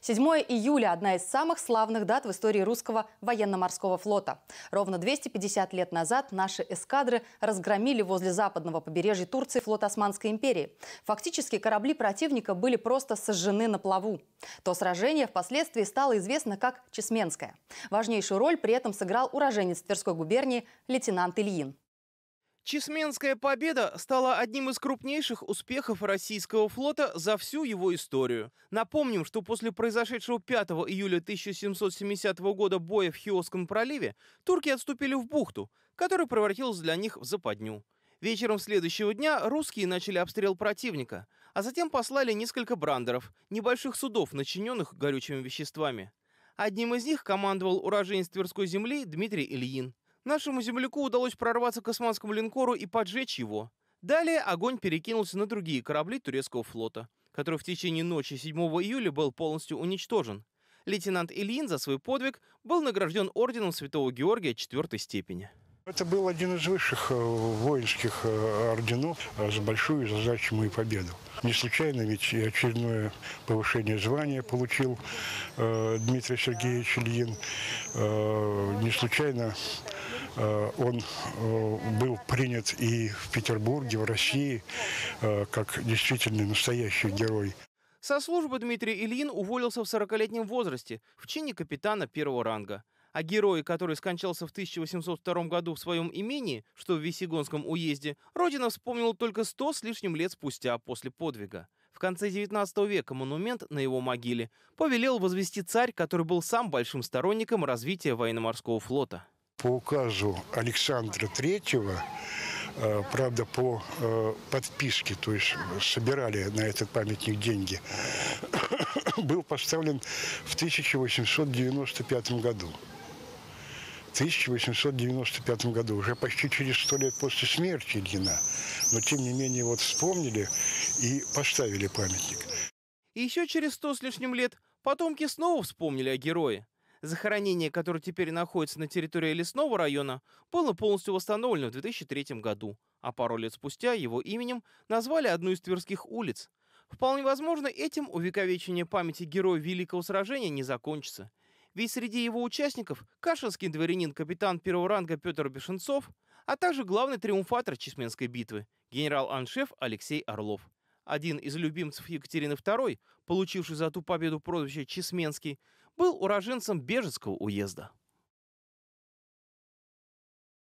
7 июля – одна из самых славных дат в истории русского военно-морского флота. Ровно 250 лет назад наши эскадры разгромили возле западного побережья Турции флот Османской империи. Фактически корабли противника были просто сожжены на плаву. То сражение впоследствии стало известно как Чесменское. Важнейшую роль при этом сыграл уроженец Тверской губернии лейтенант Ильин. Чесменская победа стала одним из крупнейших успехов российского флота за всю его историю. Напомним, что после произошедшего 5 июля 1770 года боя в Хиосском проливе турки отступили в бухту, которая превратилась для них в западню. Вечером следующего дня русские начали обстрел противника, а затем послали несколько брандеров, небольших судов, начиненных горючими веществами. Одним из них командовал уроженец Тверской земли Дмитрий Ильин – Нашему земляку удалось прорваться к османскому линкору и поджечь его. Далее огонь перекинулся на другие корабли турецкого флота, который в течение ночи 7 июля был полностью уничтожен. Лейтенант Ильин за свой подвиг был награжден орденом Святого Георгия четвертой степени. Это был один из высших э, воинских э, орденов э, за большую задачу и победу. Не случайно ведь и очередное повышение звания получил Дмитрий Сергеевич Ильин. Не случайно Э, он э, был принят и в Петербурге, в России, э, как действительно настоящий герой. Со службы Дмитрий Ильин уволился в 40-летнем возрасте в чине капитана первого ранга. А герой, который скончался в 1802 году в своем имении, что в Весегонском уезде, родина вспомнила только сто с лишним лет спустя после подвига. В конце 19 века монумент на его могиле повелел возвести царь, который был сам большим сторонником развития военно-морского флота. По указу Александра Третьего, э, правда, по э, подписке, то есть собирали на этот памятник деньги, был поставлен в 1895 году. В 1895 году, уже почти через сто лет после смерти Ильина. Но, тем не менее, вот вспомнили и поставили памятник. И еще через сто с лишним лет потомки снова вспомнили о герое захоронение, которое теперь находится на территории лесного района, было полностью восстановлено в 2003 году, а пару лет спустя его именем назвали одну из тверских улиц. Вполне возможно, этим увековечение памяти героя Великого сражения не закончится. Ведь среди его участников кашинский дворянин капитан первого ранга Петр Бешенцов, а также главный триумфатор Чесменской битвы, генерал-аншеф Алексей Орлов один из любимцев Екатерины II, получивший за ту победу прозвище Чесменский, был уроженцем Бежецкого уезда.